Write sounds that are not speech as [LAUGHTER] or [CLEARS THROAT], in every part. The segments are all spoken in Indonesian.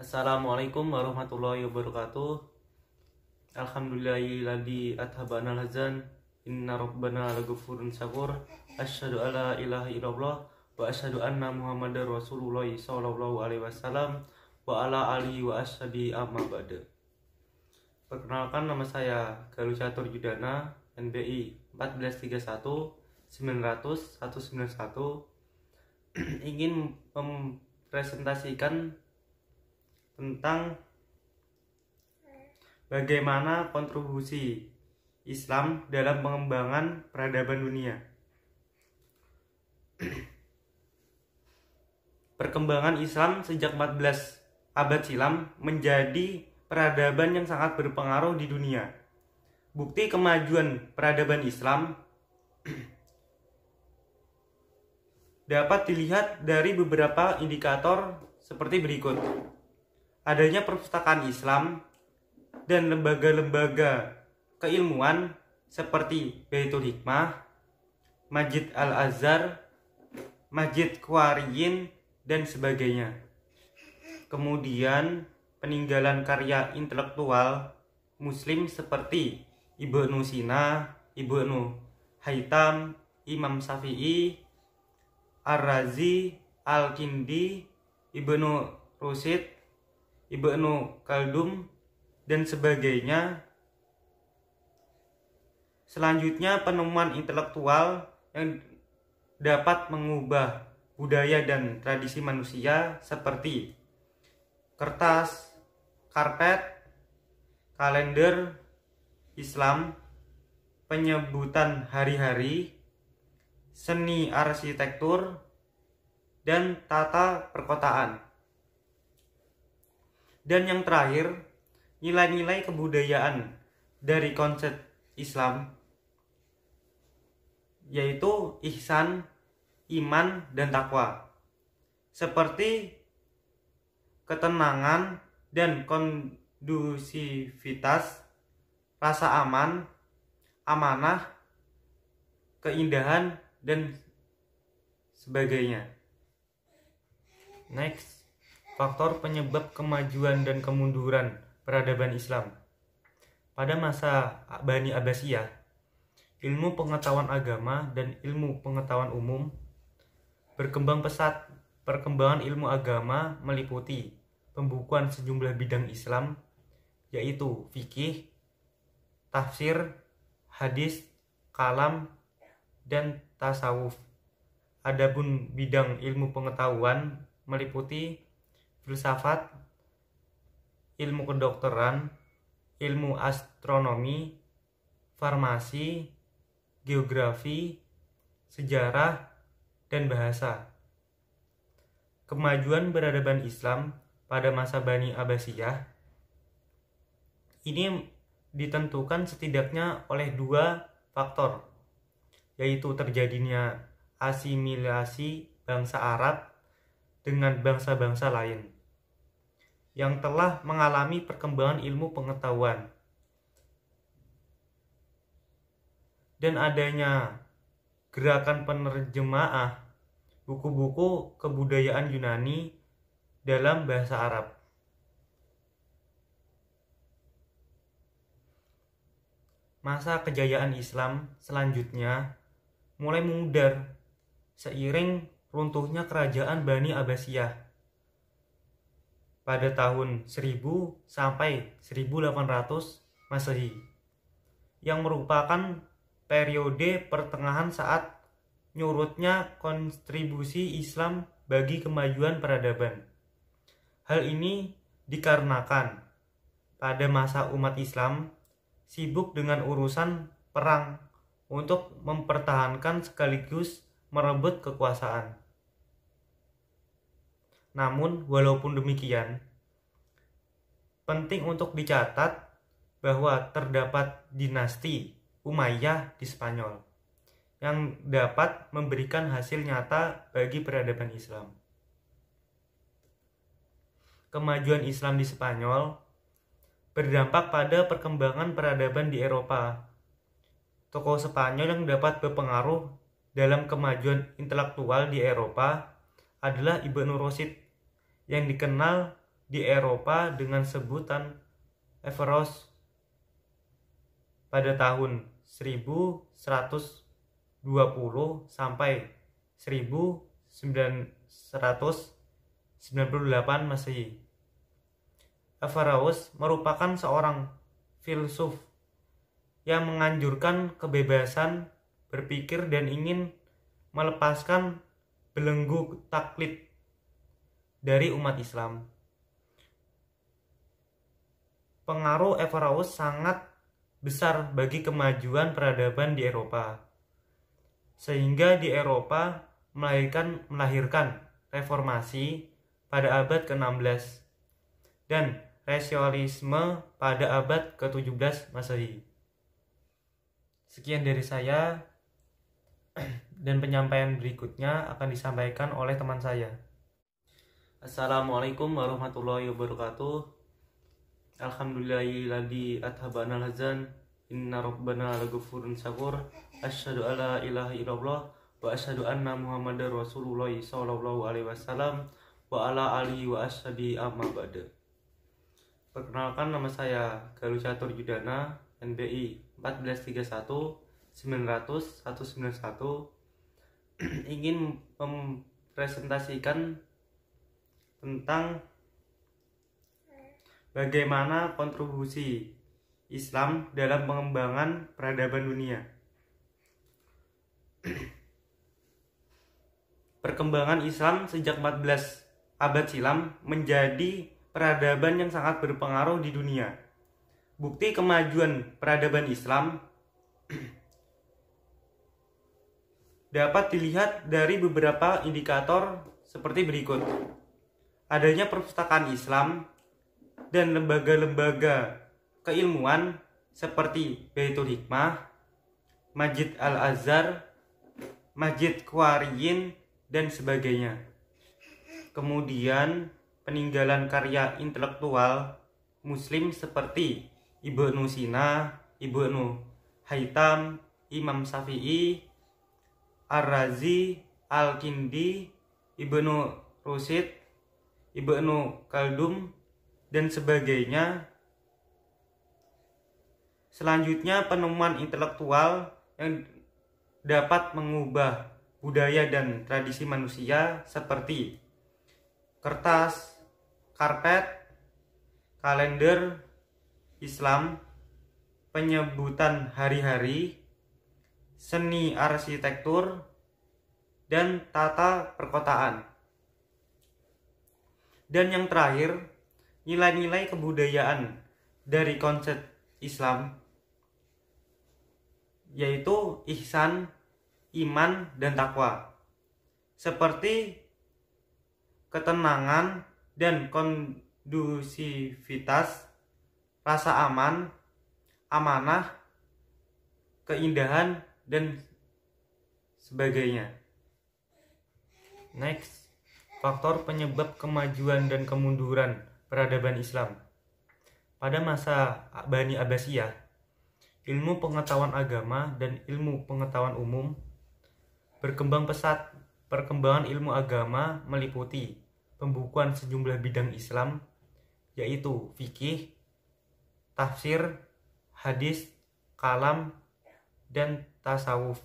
Assalamualaikum warahmatullahi wabarakatuh Alhamdulillahilladzi athabana hazan Inna rabbana laghafurun syakur Asyhadu alla ilaha illallah Wa asyhadu anna muhammadar rasulullah Sallallahu alaihi wasallam Wa ala ali wa ashabi amma ba'da Perkenalkan nama saya Galuh Catur Yudana NBI 1431 900 191 Ingin mempresentasikan tentang bagaimana kontribusi Islam dalam pengembangan peradaban dunia. [CLEARS THROAT] Perkembangan Islam sejak 14 abad silam menjadi peradaban yang sangat berpengaruh di dunia. Bukti kemajuan peradaban Islam [CLEARS THROAT] dapat dilihat dari beberapa indikator seperti berikut adanya perpustakaan Islam dan lembaga-lembaga keilmuan seperti Baitul Hikmah, Masjid Al-Azhar, Masjid Kuariyin, dan sebagainya. Kemudian peninggalan karya intelektual muslim seperti Ibnu Sina, Ibnu Haitam, Imam Safi'i, Ar-Razi, Al-Kindi, Ibnu Rusid, Ibnu kaldum dan sebagainya. Selanjutnya penemuan intelektual yang dapat mengubah budaya dan tradisi manusia seperti kertas, karpet, kalender Islam, penyebutan hari-hari, seni arsitektur, dan tata perkotaan. Dan yang terakhir, nilai-nilai kebudayaan dari konsep Islam yaitu ihsan, iman, dan takwa. Seperti ketenangan dan kondusivitas, rasa aman, amanah, keindahan, dan sebagainya. Next faktor penyebab kemajuan dan kemunduran peradaban Islam. Pada masa Bani Abbasiyah, ilmu pengetahuan agama dan ilmu pengetahuan umum berkembang pesat. Perkembangan ilmu agama meliputi pembukuan sejumlah bidang Islam, yaitu fikih, tafsir, hadis, kalam, dan tasawuf. Adapun bidang ilmu pengetahuan meliputi filsafat, ilmu kedokteran, ilmu astronomi, farmasi, geografi, sejarah, dan bahasa. Kemajuan beradaban Islam pada masa Bani Abbasiyah ini ditentukan setidaknya oleh dua faktor, yaitu terjadinya asimilasi bangsa Arab dengan bangsa-bangsa lain yang telah mengalami perkembangan ilmu pengetahuan dan adanya gerakan penerjemah buku-buku kebudayaan Yunani dalam bahasa Arab. Masa kejayaan Islam selanjutnya mulai memudar seiring runtuhnya kerajaan Bani Abbasiyah pada tahun 1000 sampai 1800 Masehi yang merupakan periode pertengahan saat nyurutnya kontribusi Islam bagi kemajuan peradaban. Hal ini dikarenakan pada masa umat Islam sibuk dengan urusan perang untuk mempertahankan sekaligus merebut kekuasaan. Namun, walaupun demikian, penting untuk dicatat bahwa terdapat dinasti Umayyah di Spanyol yang dapat memberikan hasil nyata bagi peradaban Islam. Kemajuan Islam di Spanyol berdampak pada perkembangan peradaban di Eropa. Tokoh Spanyol yang dapat berpengaruh dalam kemajuan intelektual di Eropa adalah Ibnu Rosid yang dikenal di Eropa dengan sebutan Everos pada tahun 1120 sampai 1998 Masehi. Averroes merupakan seorang filsuf yang menganjurkan kebebasan berpikir dan ingin melepaskan belenggu taklid dari umat Islam. Pengaruh Evaraus sangat besar bagi kemajuan peradaban di Eropa. Sehingga di Eropa melahirkan melahirkan reformasi pada abad ke-16 dan rasionalisme pada abad ke-17 Masehi. Sekian dari saya dan penyampaian berikutnya akan disampaikan oleh teman saya. Assalamualaikum warahmatullahi wabarakatuh. Alhamdulillahilladzi athabana hazan inna rabbana laghafurun syakur asyhadu alla ilaha illallah wa asyhadu anna muhammadar rasulullah sallallahu alaihi wasallam wa ala alihi wa ashabi amma ba'da. Perkenalkan nama saya Catur Yudana NBI 1431 900 191 [CLEARS THROAT] ingin mempresentasikan tentang bagaimana kontribusi Islam dalam pengembangan peradaban dunia. [CLEARS THROAT] Perkembangan Islam sejak 14 abad silam menjadi peradaban yang sangat berpengaruh di dunia. Bukti kemajuan peradaban Islam [CLEARS THROAT] dapat dilihat dari beberapa indikator seperti berikut. Adanya perpustakaan Islam dan lembaga-lembaga keilmuan seperti Baitul Hikmah, Masjid Al-Azhar, Masjid Kuariyin, dan sebagainya. Kemudian, peninggalan karya intelektual muslim seperti Ibnu Sina, Ibnu Haitam, Imam Syafi'i, Ar-Razi, Al-Kindi, Ibnu Rusid, Ibnu Kaldum, dan sebagainya. Selanjutnya penemuan intelektual yang dapat mengubah budaya dan tradisi manusia seperti kertas, karpet, kalender, Islam, penyebutan hari-hari, seni arsitektur, dan tata perkotaan. Dan yang terakhir, nilai-nilai kebudayaan dari konsep Islam yaitu ihsan, iman, dan takwa. Seperti ketenangan dan kondusivitas, rasa aman, amanah, keindahan, dan sebagainya. Next, faktor penyebab kemajuan dan kemunduran peradaban Islam. Pada masa Bani Abbasiyah, ilmu pengetahuan agama dan ilmu pengetahuan umum berkembang pesat. Perkembangan ilmu agama meliputi pembukuan sejumlah bidang Islam, yaitu fikih, tafsir, hadis, kalam, dan tasawuf.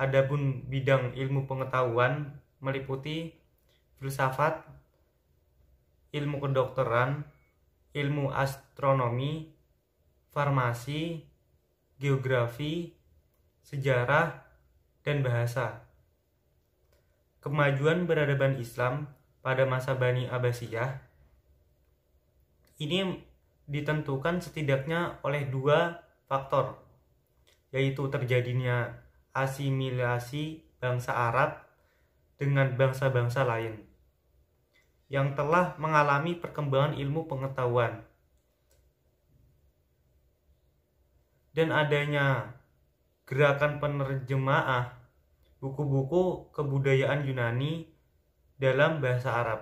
Adapun bidang ilmu pengetahuan meliputi filsafat, ilmu kedokteran, ilmu astronomi, farmasi, geografi, sejarah, dan bahasa. Kemajuan beradaban Islam pada masa Bani Abbasiyah ini ditentukan setidaknya oleh dua faktor yaitu terjadinya asimilasi bangsa Arab dengan bangsa-bangsa lain yang telah mengalami perkembangan ilmu pengetahuan dan adanya gerakan penerjemah buku-buku kebudayaan Yunani dalam bahasa Arab.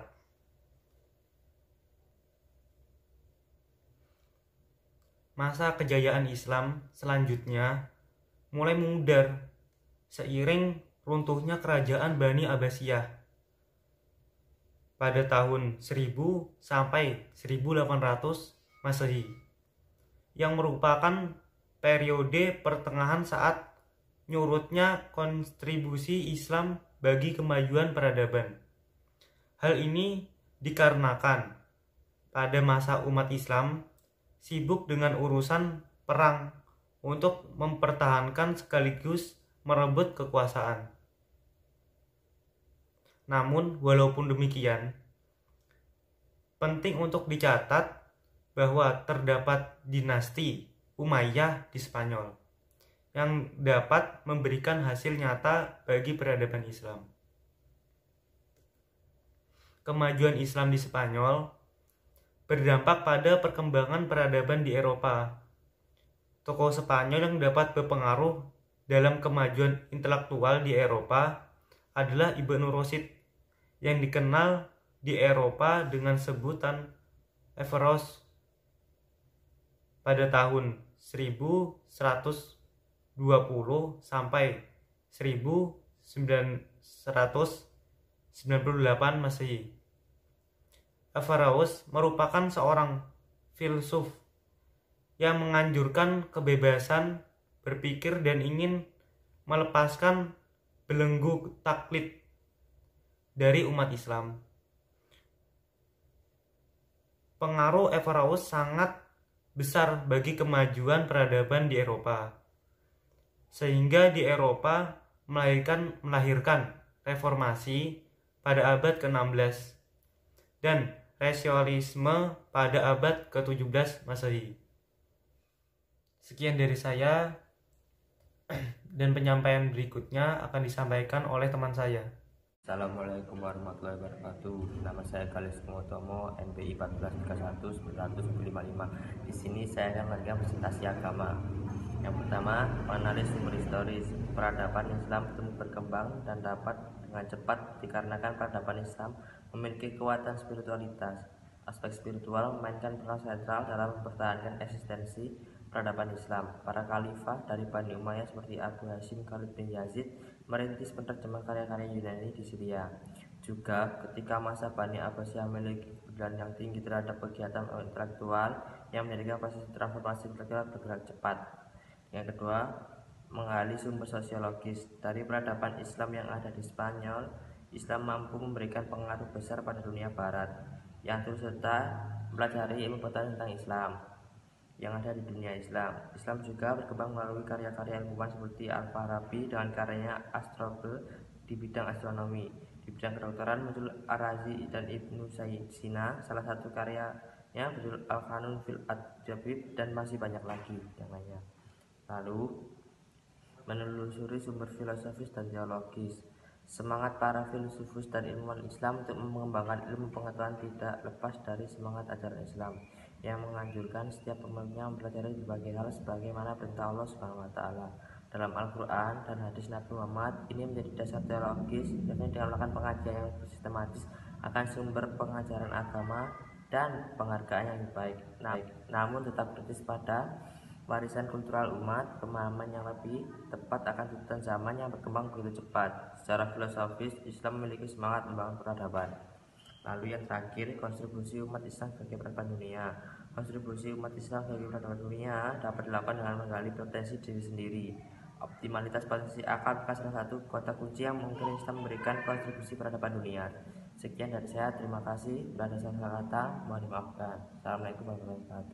Masa kejayaan Islam selanjutnya mulai memudar seiring runtuhnya kerajaan Bani Abbasiyah pada tahun 1000 sampai 1800 Masehi yang merupakan periode pertengahan saat nyurutnya kontribusi Islam bagi kemajuan peradaban. Hal ini dikarenakan pada masa umat Islam sibuk dengan urusan perang untuk mempertahankan sekaligus merebut kekuasaan. Namun, walaupun demikian, penting untuk dicatat bahwa terdapat dinasti Umayyah di Spanyol yang dapat memberikan hasil nyata bagi peradaban Islam. Kemajuan Islam di Spanyol berdampak pada perkembangan peradaban di Eropa tokoh Spanyol yang dapat berpengaruh dalam kemajuan intelektual di Eropa adalah Ibnu Rosid yang dikenal di Eropa dengan sebutan Everos pada tahun 1120 sampai 1998 Masehi. Averroes merupakan seorang filsuf yang menganjurkan kebebasan berpikir dan ingin melepaskan belenggu taklid dari umat Islam. Pengaruh Everaus sangat besar bagi kemajuan peradaban di Eropa. Sehingga di Eropa melahirkan melahirkan reformasi pada abad ke-16 dan rasionalisme pada abad ke-17 Masehi. Sekian dari saya [CLEARS THROAT] dan penyampaian berikutnya akan disampaikan oleh teman saya. Assalamualaikum warahmatullahi wabarakatuh. Nama saya Kalis Pengotomo, NPI 1431 955. Di sini saya akan melakukan presentasi agama. Yang pertama, mengenali sumber historis. Peradaban Islam tumbuh berkembang dan dapat dengan cepat dikarenakan peradaban Islam memiliki kekuatan spiritualitas. Aspek spiritual memainkan peran sentral dalam mempertahankan eksistensi peradaban Islam. Para khalifah dari Bani Umayyah seperti Abu Hasyim Khalid bin Yazid merintis penerjemah karya-karya Yunani di Syria. Juga ketika masa Bani Abbasiyah memiliki kepedulian yang tinggi terhadap kegiatan intelektual yang menjadikan proses transformasi intelektual bergerak cepat. Yang kedua, mengalih sumber sosiologis dari peradaban Islam yang ada di Spanyol, Islam mampu memberikan pengaruh besar pada dunia barat yang terus serta mempelajari ilmu pengetahuan tentang Islam yang ada di dunia Islam. Islam juga berkembang melalui karya-karya ilmuwan seperti Al-Farabi dengan karyanya Astrobe di bidang astronomi. Di bidang kedokteran muncul Arazi dan Ibnu Said Sina, salah satu karyanya berjudul Al-Qanun fil Adjabib dan masih banyak lagi yang lainnya. Lalu, menelusuri sumber filosofis dan teologis. Semangat para filsufus dan ilmuwan Islam untuk mengembangkan ilmu pengetahuan tidak lepas dari semangat ajaran Islam yang menganjurkan setiap pemeluknya mempelajari berbagai hal sebagaimana perintah Allah Subhanahu wa taala dalam Al-Quran dan hadis Nabi Muhammad ini menjadi dasar teologis yang dengan melakukan pengajian yang sistematis akan sumber pengajaran agama dan penghargaan yang baik nah, namun tetap kritis pada warisan kultural umat pemahaman yang lebih tepat akan tuntutan zaman yang berkembang begitu cepat secara filosofis Islam memiliki semangat membangun peradaban Lalu yang terakhir, kontribusi umat Islam bagi peradaban dunia. Kontribusi umat Islam bagi peradaban dunia dapat dilakukan dengan menggali potensi diri sendiri. Optimalitas potensi akal bekas salah satu kota kunci yang mungkin Islam memberikan kontribusi peradaban dunia. Sekian dari saya, terima kasih. Bila ada salah kata, mohon dimaafkan. Assalamualaikum warahmatullahi wabarakatuh.